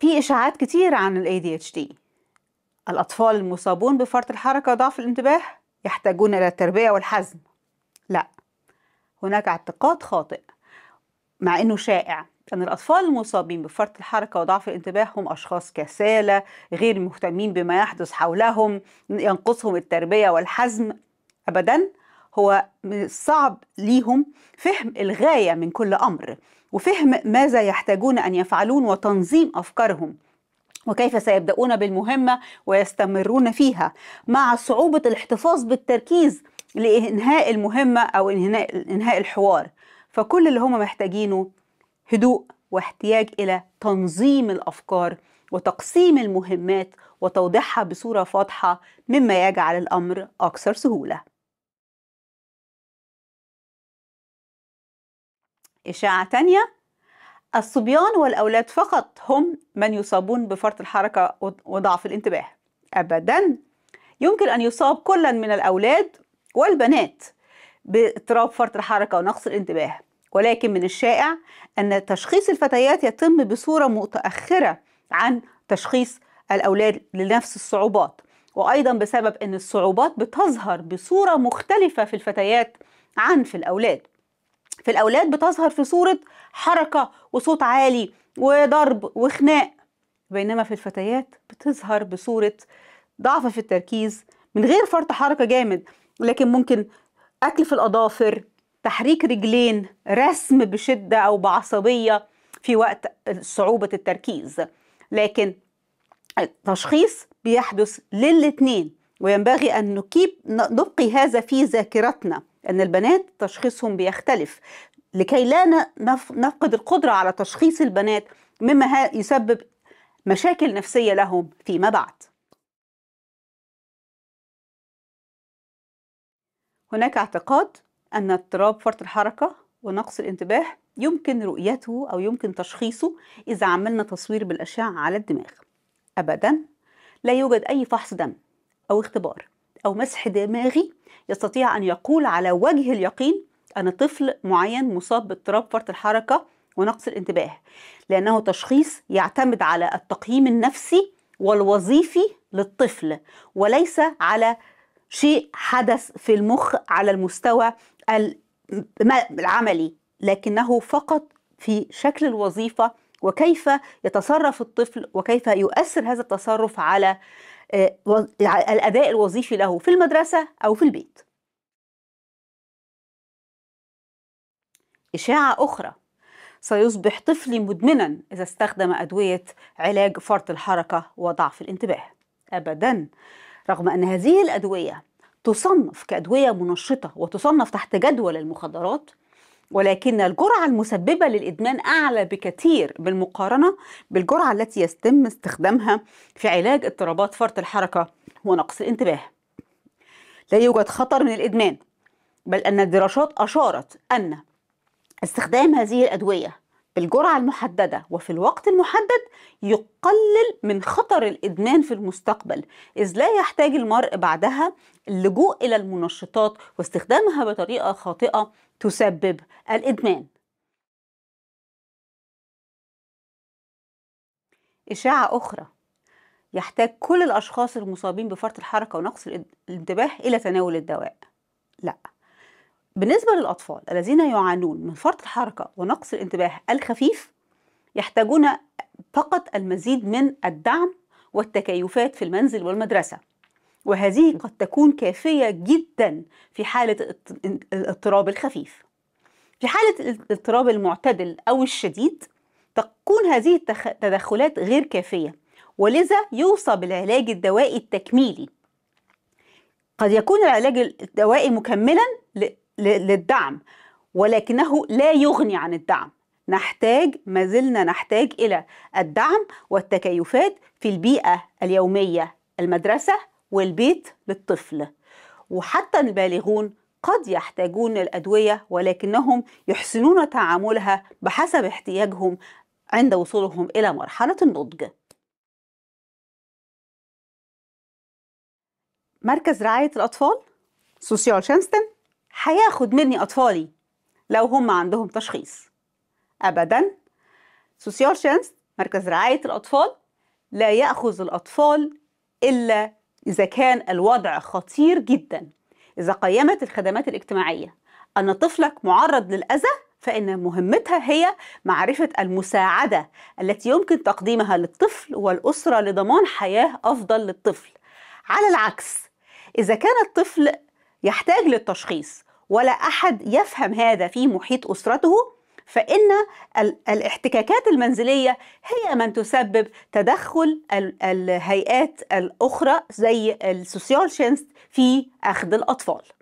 في إشاعات كتير عن الـ ADHD الأطفال المصابون بفرط الحركة ضعف الانتباه يحتاجون إلى التربية والحزم لا هناك اعتقاد خاطئ مع أنه شائع أن الأطفال المصابين بفرط الحركة وضعف الانتباه هم أشخاص كسالى غير مهتمين بما يحدث حولهم ينقصهم التربية والحزم أبدا هو صعب ليهم فهم الغاية من كل أمر وفهم ماذا يحتاجون أن يفعلون وتنظيم أفكارهم وكيف سيبدأون بالمهمة ويستمرون فيها مع صعوبة الاحتفاظ بالتركيز لإنهاء المهمة أو إنهاء, إنهاء الحوار فكل اللي هم محتاجينه هدوء واحتياج إلى تنظيم الأفكار وتقسيم المهمات وتوضيحها بصورة فاضحة مما يجعل الأمر أكثر سهولة إشاعة تانية الصبيان والأولاد فقط هم من يصابون بفرط الحركة وضعف الانتباه أبدا يمكن أن يصاب كلا من الأولاد والبنات باضطراب فرط الحركة ونقص الانتباه ولكن من الشائع أن تشخيص الفتيات يتم بصورة متأخرة عن تشخيص الأولاد لنفس الصعوبات وأيضا بسبب أن الصعوبات بتظهر بصورة مختلفة في الفتيات عن في الأولاد في الأولاد بتظهر في صورة حركة وصوت عالي وضرب وخناق بينما في الفتيات بتظهر بصورة ضعف في التركيز من غير فرط حركة جامد لكن ممكن أكل في الأظافر تحريك رجلين رسم بشدة أو بعصبية في وقت صعوبة التركيز لكن التشخيص بيحدث للاتنين وينبغي أن نكيب نبقي هذا في ذاكرتنا أن البنات تشخيصهم بيختلف لكي لا نفقد القدرة على تشخيص البنات مما يسبب مشاكل نفسية لهم فيما بعد هناك اعتقاد أن اضطراب فرط الحركة ونقص الانتباه يمكن رؤيته أو يمكن تشخيصه إذا عملنا تصوير بالأشعة على الدماغ أبدا لا يوجد أي فحص دم أو اختبار أو مسح دماغي يستطيع أن يقول على وجه اليقين أن طفل معين مصاب باضطراب فرط الحركة ونقص الانتباه لأنه تشخيص يعتمد على التقييم النفسي والوظيفي للطفل وليس على شيء حدث في المخ على المستوى العملي لكنه فقط في شكل الوظيفة وكيف يتصرف الطفل وكيف يؤثر هذا التصرف على آه، الأداء الوظيفي له في المدرسة أو في البيت إشاعة أخرى سيصبح طفلي مدمنا إذا استخدم أدوية علاج فرط الحركة وضعف الانتباه أبدا رغم أن هذه الأدوية تصنف كأدوية منشطة وتصنف تحت جدول المخدرات ولكن الجرعة المسببة للإدمان أعلى بكثير بالمقارنة بالجرعة التي يتم استخدامها في علاج اضطرابات فرط الحركة ونقص الانتباه لا يوجد خطر من الإدمان بل أن الدراسات أشارت أن استخدام هذه الأدوية الجرعة المحددة وفي الوقت المحدد يقلل من خطر الإدمان في المستقبل إذ لا يحتاج المرء بعدها اللجوء إلى المنشطات واستخدامها بطريقة خاطئة تسبب الإدمان إشاعة أخرى يحتاج كل الأشخاص المصابين بفرط الحركة ونقص الانتباه إلى تناول الدواء لا بالنسبة للأطفال الذين يعانون من فرط الحركة ونقص الانتباه الخفيف يحتاجون فقط المزيد من الدعم والتكيفات في المنزل والمدرسة وهذه قد تكون كافية جدا في حالة الاضطراب الخفيف في حالة الاضطراب المعتدل أو الشديد تكون هذه التدخلات غير كافية ولذا يوصى بالعلاج الدوائي التكميلي قد يكون العلاج الدوائي مكملا للدعم ولكنه لا يغني عن الدعم نحتاج ما زلنا نحتاج الى الدعم والتكيفات في البيئه اليوميه المدرسه والبيت للطفل وحتى البالغون قد يحتاجون الادويه ولكنهم يحسنون تعاملها بحسب احتياجهم عند وصولهم الى مرحله النضج مركز رعايه الاطفال سوسيال شانستن هياخد مني أطفالي لو هم عندهم تشخيص أبدا سوسيال شانس مركز رعاية الأطفال لا يأخذ الأطفال إلا إذا كان الوضع خطير جدا إذا قيمت الخدمات الاجتماعية أن طفلك معرض للأذى فإن مهمتها هي معرفة المساعدة التي يمكن تقديمها للطفل والأسرة لضمان حياة أفضل للطفل على العكس إذا كان الطفل يحتاج للتشخيص ولا أحد يفهم هذا في محيط أسرته فإن الاحتكاكات المنزلية هي من تسبب تدخل الهيئات الأخرى زي السوسيال شينست في أخذ الأطفال